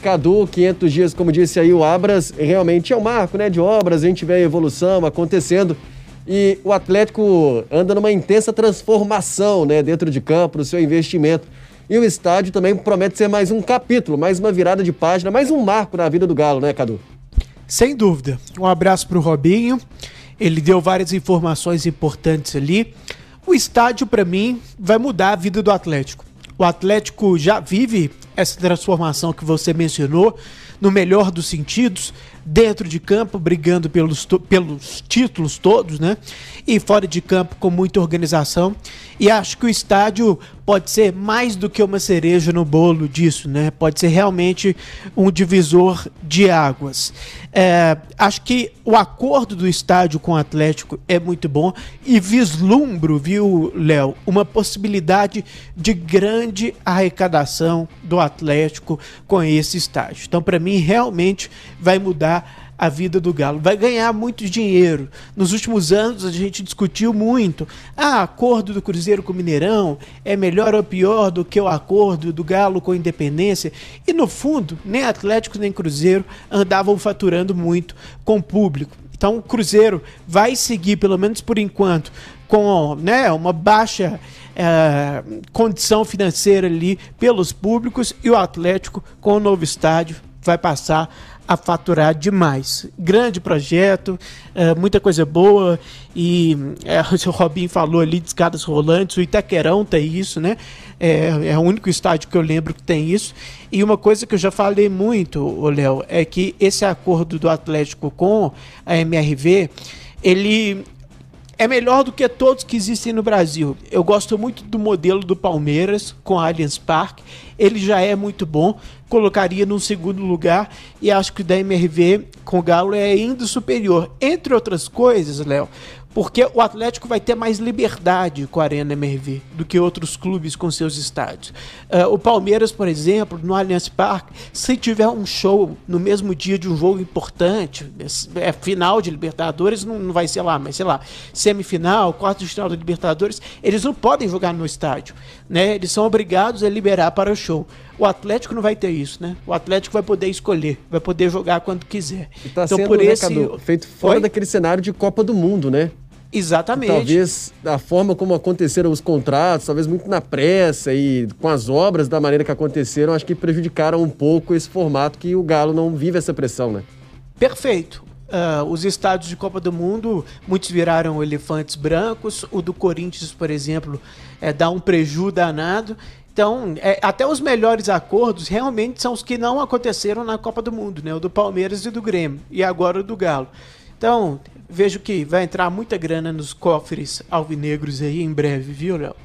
Cadu, 500 dias, como disse aí o Abras, realmente é um marco né, de obras, a gente vê a evolução acontecendo e o Atlético anda numa intensa transformação né, dentro de campo, no seu investimento. E o estádio também promete ser mais um capítulo, mais uma virada de página, mais um marco na vida do Galo, né, Cadu? Sem dúvida. Um abraço para o Robinho. Ele deu várias informações importantes ali. O estádio, para mim, vai mudar a vida do Atlético. O Atlético já vive essa transformação que você mencionou, no melhor dos sentidos, dentro de campo, brigando pelos, pelos títulos todos, né? E fora de campo, com muita organização. E acho que o estádio pode ser mais do que uma cereja no bolo disso, né? Pode ser realmente um divisor de águas. É, acho que o acordo do estádio com o Atlético é muito bom e vislumbro, viu, Léo, uma possibilidade de grande arrecadação do Atlético com esse estádio. Então, para mim, realmente vai mudar melhorar a vida do galo, vai ganhar muito dinheiro. Nos últimos anos a gente discutiu muito: ah, acordo do Cruzeiro com o Mineirão é melhor ou pior do que o acordo do Galo com a Independência? E no fundo, nem Atlético nem Cruzeiro andavam faturando muito com o público. Então o Cruzeiro vai seguir, pelo menos por enquanto, com né, uma baixa é, condição financeira ali pelos públicos e o Atlético com o novo estádio vai passar a faturar demais. Grande projeto, é, muita coisa boa e é, o seu Robin falou ali de escadas rolantes, o Itaquerão tem isso, né? É, é o único estádio que eu lembro que tem isso. E uma coisa que eu já falei muito, Léo, é que esse acordo do Atlético com a MRV, ele é melhor do que todos que existem no Brasil. Eu gosto muito do modelo do Palmeiras com Allianz Parque. Ele já é muito bom. Colocaria num segundo lugar e acho que o da MRV com o Galo é ainda superior. Entre outras coisas, Léo, porque o Atlético vai ter mais liberdade com a Arena MRV do que outros clubes com seus estádios. Uh, o Palmeiras, por exemplo, no Allianz Parque, se tiver um show no mesmo dia de um jogo importante, é, é final de Libertadores, não, não vai ser lá, mas sei lá, semifinal, quarto de final da Libertadores, eles não podem jogar no estádio. Né? Eles são obrigados a liberar para o show. O Atlético não vai ter isso, né? O Atlético vai poder escolher, vai poder jogar quando quiser. E tá então, sendo, por né, esse... Cadu, feito fora Oi? daquele cenário de Copa do Mundo, né? Exatamente. E talvez a forma como aconteceram os contratos, talvez muito na pressa e com as obras da maneira que aconteceram, acho que prejudicaram um pouco esse formato que o Galo não vive essa pressão, né? Perfeito. Uh, os estádios de Copa do Mundo, muitos viraram elefantes brancos. O do Corinthians, por exemplo, é, dá um preju danado. Então, é, até os melhores acordos realmente são os que não aconteceram na Copa do Mundo, né? O do Palmeiras e do Grêmio, e agora o do Galo. Então, vejo que vai entrar muita grana nos cofres alvinegros aí em breve, viu, Léo?